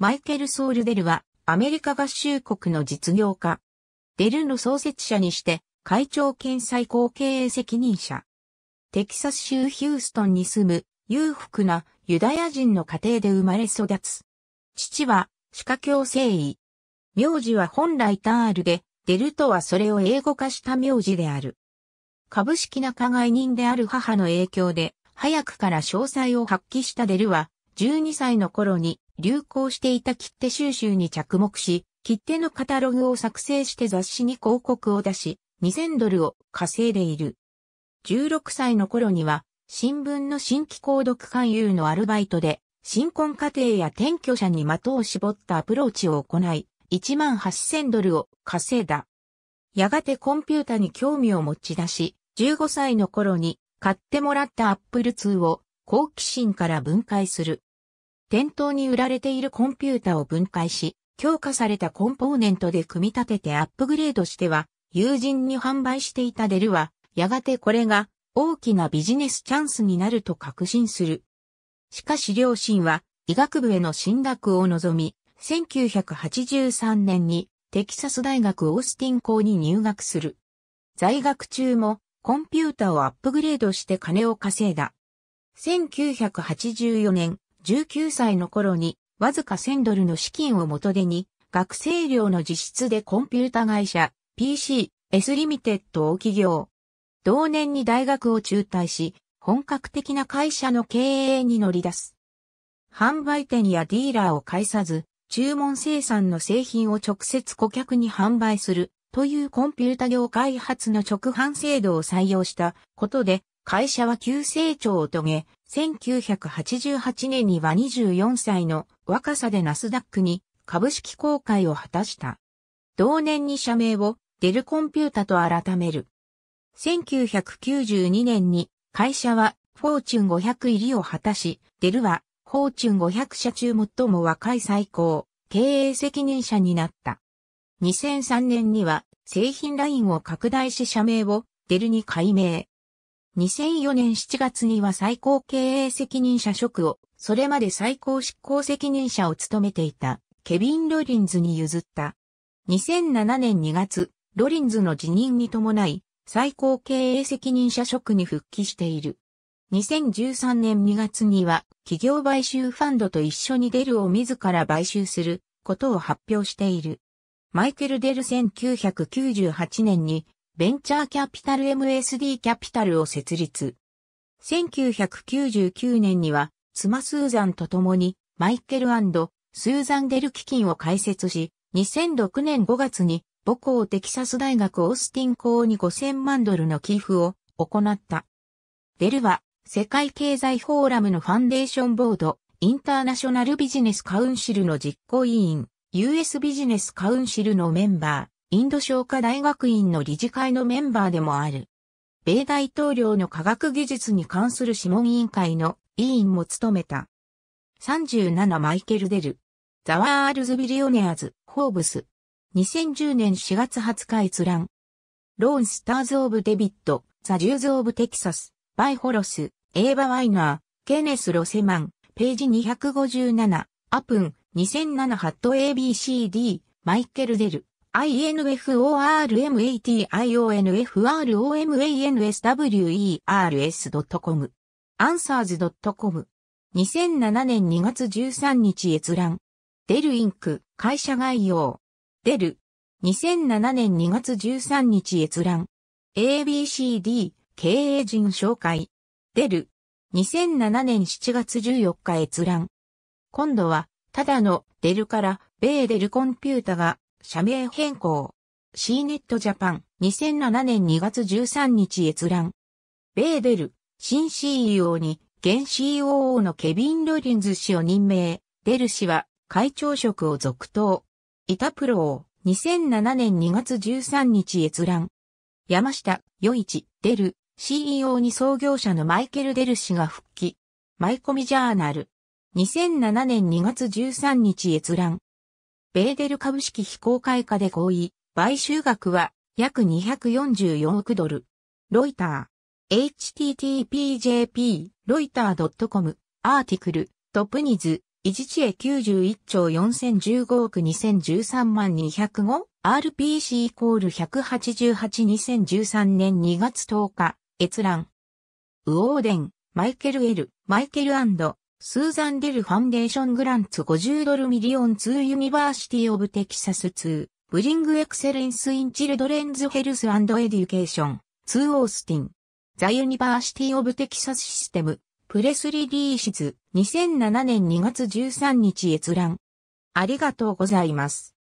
マイケル・ソール・デルは、アメリカ合衆国の実業家。デルの創設者にして、会長兼最高経営責任者。テキサス州ヒューストンに住む裕福なユダヤ人の家庭で生まれ育つ。父は歯科矯正医。名字は本来タールで、デルとはそれを英語化した名字である。株式な加害人である母の影響で、早くから詳細を発揮したデルは、12歳の頃に流行していた切手収集に着目し、切手のカタログを作成して雑誌に広告を出し、2000ドルを稼いでいる。16歳の頃には、新聞の新規購読勧誘のアルバイトで、新婚家庭や転居者に的を絞ったアプローチを行い、1万8000ドルを稼いだ。やがてコンピュータに興味を持ち出し、15歳の頃に買ってもらった Apple を好奇心から分解する。店頭に売られているコンピュータを分解し、強化されたコンポーネントで組み立ててアップグレードしては、友人に販売していたデルは、やがてこれが大きなビジネスチャンスになると確信する。しかし両親は医学部への進学を望み、1983年にテキサス大学オースティン校に入学する。在学中もコンピュータをアップグレードして金を稼いだ。1984年、19歳の頃に、わずか1000ドルの資金を元手に、学生寮の実質でコンピュータ会社、PC、S リミテッドを起業。同年に大学を中退し、本格的な会社の経営に乗り出す。販売店やディーラーを介さず、注文生産の製品を直接顧客に販売するというコンピュータ業開発の直販制度を採用したことで会社は急成長を遂げ、1988年には24歳の若さでナスダックに株式公開を果たした。同年に社名をデルコンピュータと改める。1992年に会社はフォーチュン500入りを果たし、デルはフォーチュン500社中最も若い最高経営責任者になった。2003年には製品ラインを拡大し社名をデルに改名。2004年7月には最高経営責任者職を、それまで最高執行責任者を務めていた、ケビン・ロリンズに譲った。2007年2月、ロリンズの辞任に伴い、最高経営責任者職に復帰している。2013年2月には、企業買収ファンドと一緒にデルを自ら買収することを発表している。マイケル・デル1998年にベンチャーキャピタル MSD キャピタルを設立。1999年には、妻スーザンと共に、マイケルスーザンデル基金を開設し、2006年5月に、母校テキサス大学オースティン校に5000万ドルの寄付を行った。デルは、世界経済フォーラムのファンデーションボード、インターナショナルビジネスカウンシルの実行委員、US ビジネスカウンシルのメンバー、インド商科大学院の理事会のメンバーでもある。米大統領の科学技術に関する諮問委員会の委員も務めた。37マイケル・デル。ザワールズ・ビリオネアズ・ホーブス。2010年4月20日閲覧。ローン・スターズ・オブ・デビット、ザ・ジューズ・オブ・テキサス、バイ・ホロス、エーバ・ワイナー、ケネス・ロセマン、ページ257、アプン、2007ハット ABCD、マイケル・デル。info.rmationfromanswers.com。answers.com。2007年2月13日閲覧。デルインク、会社概要。デル。2007年2月13日閲覧。ABCD、経営陣紹介。デル。2007年7月14日閲覧。今度は、ただのデルから、米デルコンピュータが社名変更。C ネットジャパン、2007年2月13日閲覧。ベーデル、新 CEO に、現 COO のケビン・ロリンズ氏を任命。デル氏は、会長職を続投。イタプロー、2007年2月13日閲覧。山下、余一、デル、CEO に創業者のマイケル・デル氏が復帰。マイコミジャーナル。2007年2月13日閲覧。ベーデル株式非公開化で合意、買収額は約244億ドル。ロイター、httpjp、ロイター .com、アーティクル、トップニズ、維持地へ91兆4015億2013万205、RPC イコール188 2013年2月10日、閲覧。ウォーデン、マイケル・エル、マイケルスーザン・デル・ファンデーション・グランツ50ドルミリオン2ユニバーシティ・オブ・テキサス2ブリング・エクセレンス・イン・チルドレンズ・ヘルス・アンド・エデュケーション2オースティンザ・ユニバーシティ・オブ・テキサス・システムプレスリリーシズ2007年2月13日閲覧ありがとうございます。